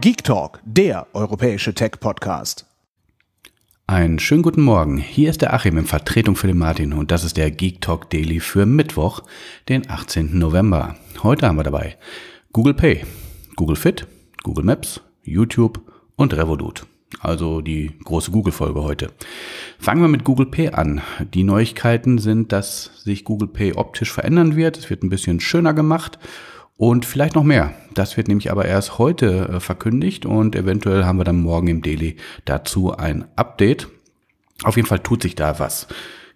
Geek Talk, der europäische Tech-Podcast. Einen schönen guten Morgen. Hier ist der Achim in Vertretung für den Martin und das ist der Geek Talk Daily für Mittwoch, den 18. November. Heute haben wir dabei Google Pay, Google Fit, Google Maps, YouTube und Revolut. Also die große Google-Folge heute. Fangen wir mit Google Pay an. Die Neuigkeiten sind, dass sich Google Pay optisch verändern wird. Es wird ein bisschen schöner gemacht und vielleicht noch mehr. Das wird nämlich aber erst heute äh, verkündigt und eventuell haben wir dann morgen im Daily dazu ein Update. Auf jeden Fall tut sich da was.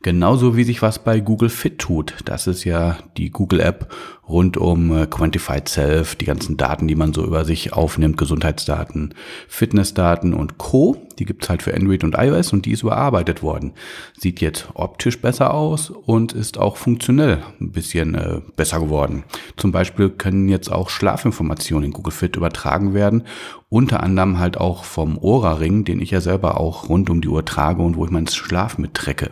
Genauso wie sich was bei Google Fit tut. Das ist ja die Google App rund um äh, Quantified Self, die ganzen Daten, die man so über sich aufnimmt, Gesundheitsdaten, Fitnessdaten und Co. Die gibt's halt für Android und iOS und die ist überarbeitet worden. Sieht jetzt optisch besser aus und ist auch funktionell ein bisschen äh, besser geworden. Zum Beispiel können jetzt auch Schlafinformationen in Google Fit übertragen werden, unter anderem halt auch vom Ora-Ring, den ich ja selber auch rund um die Uhr trage und wo ich meinen Schlaf mittrecke.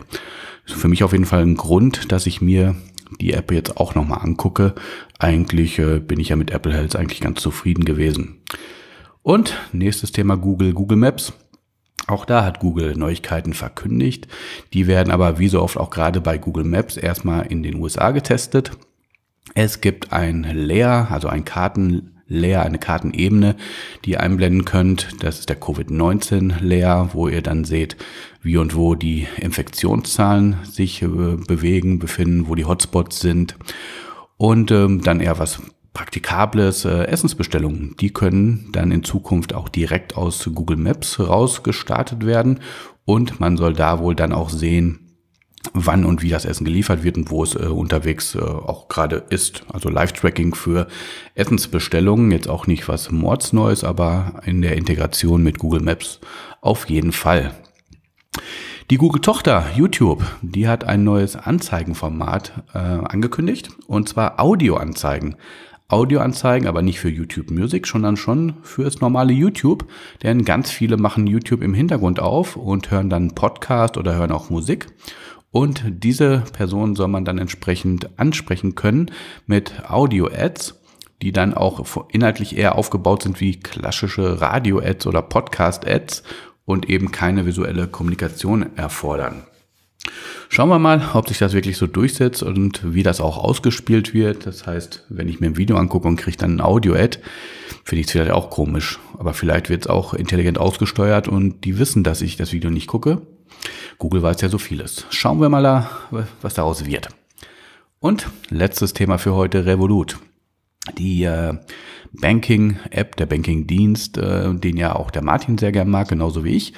Für mich auf jeden Fall ein Grund, dass ich mir die App jetzt auch nochmal angucke, eigentlich äh, bin ich ja mit Apple Health eigentlich ganz zufrieden gewesen. Und nächstes Thema Google, Google Maps. Auch da hat Google Neuigkeiten verkündigt. Die werden aber wie so oft auch gerade bei Google Maps erstmal in den USA getestet. Es gibt ein Layer, also ein Karten, Layer, eine Kartenebene, die ihr einblenden könnt. Das ist der Covid-19 Layer, wo ihr dann seht, wie und wo die Infektionszahlen sich äh, bewegen, befinden, wo die Hotspots sind. Und ähm, dann eher was praktikables äh, Essensbestellungen. Die können dann in Zukunft auch direkt aus Google Maps rausgestartet werden und man soll da wohl dann auch sehen, wann und wie das Essen geliefert wird und wo es äh, unterwegs äh, auch gerade ist. Also Live-Tracking für Essensbestellungen, jetzt auch nicht was Mordsneues, aber in der Integration mit Google Maps auf jeden Fall. Die Google-Tochter YouTube, die hat ein neues Anzeigenformat äh, angekündigt, und zwar Audioanzeigen. Audioanzeigen, aber nicht für YouTube Music, sondern schon fürs normale YouTube. Denn ganz viele machen YouTube im Hintergrund auf und hören dann Podcast oder hören auch Musik. Und diese Person soll man dann entsprechend ansprechen können mit Audio-Ads die dann auch inhaltlich eher aufgebaut sind wie klassische Radio-Ads oder Podcast-Ads und eben keine visuelle Kommunikation erfordern. Schauen wir mal, ob sich das wirklich so durchsetzt und wie das auch ausgespielt wird. Das heißt, wenn ich mir ein Video angucke und kriege dann ein Audio-Ad, finde ich es vielleicht auch komisch. Aber vielleicht wird es auch intelligent ausgesteuert und die wissen, dass ich das Video nicht gucke. Google weiß ja so vieles. Schauen wir mal, da, was daraus wird. Und letztes Thema für heute, Revolut. Die äh, Banking-App, der Banking-Dienst, äh, den ja auch der Martin sehr gern mag, genauso wie ich,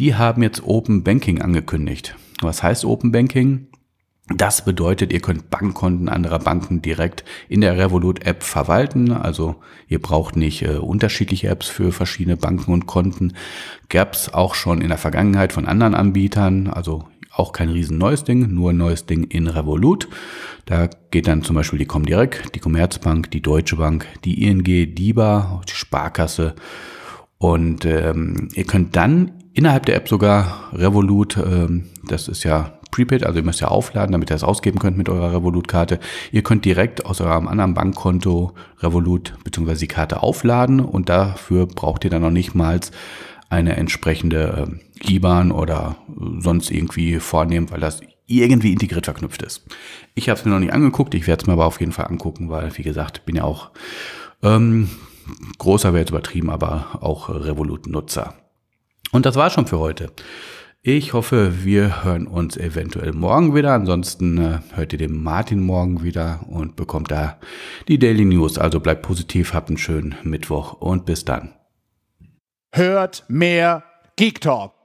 die haben jetzt Open Banking angekündigt. Was heißt Open Banking? Das bedeutet, ihr könnt Bankkonten anderer Banken direkt in der Revolut-App verwalten. Also ihr braucht nicht äh, unterschiedliche Apps für verschiedene Banken und Konten. Gab's auch schon in der Vergangenheit von anderen Anbietern. Also auch kein riesen neues Ding, nur ein neues Ding in Revolut. Da geht dann zum Beispiel die Comdirect, die Commerzbank, die Deutsche Bank, die ING, DIBA, die Sparkasse. Und ähm, ihr könnt dann innerhalb der App sogar Revolut, ähm, das ist ja Prepaid, also ihr müsst ja aufladen, damit ihr es ausgeben könnt mit eurer Revolut-Karte. Ihr könnt direkt aus eurem anderen Bankkonto Revolut bzw. die Karte aufladen und dafür braucht ihr dann noch nicht mal eine entsprechende äh, IBAN oder äh, sonst irgendwie vornehmen, weil das irgendwie integriert verknüpft ist. Ich habe es mir noch nicht angeguckt, ich werde es mir aber auf jeden Fall angucken, weil, wie gesagt, bin ja auch ähm, großer wäre jetzt übertrieben, aber auch äh, Revolut-Nutzer. Und das war schon für heute. Ich hoffe, wir hören uns eventuell morgen wieder. Ansonsten äh, hört ihr den Martin morgen wieder und bekommt da die Daily News. Also bleibt positiv, habt einen schönen Mittwoch und bis dann. Hört mehr Geek Talk.